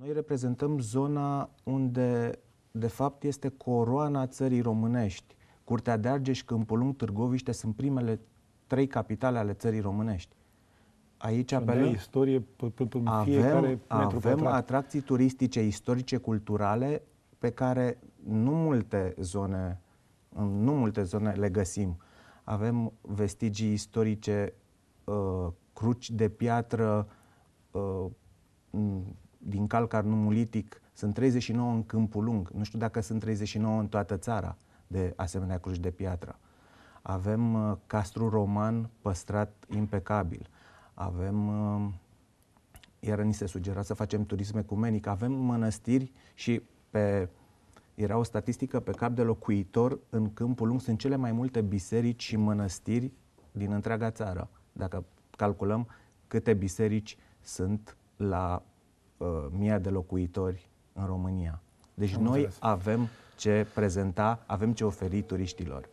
Noi reprezentăm zona unde, de fapt, este coroana țării românești. Curtea de Argeș, Câmpul Lung, Târgoviște sunt primele trei capitale ale țării românești. Aici apelăm... istorie avem, avem atracții turistice, istorice, culturale pe care nu multe zone nu multe zone le găsim. Avem vestigii istorice, uh, cruci de piatră, uh, din calcar numulitic, sunt 39 în Câmpul Lung, nu știu dacă sunt 39 în toată țara de asemenea cruci de piatră. Avem uh, castru roman păstrat impecabil. Avem, uh, iar ni se sugera să facem turism ecumenic, avem mănăstiri și pe era o statistică pe cap de locuitor, în Câmpul Lung sunt cele mai multe biserici și mănăstiri din întreaga țară. Dacă calculăm câte biserici sunt la Uh, mii de locuitori în România. Deci Am noi înțeles. avem ce prezenta, avem ce oferi turiștilor.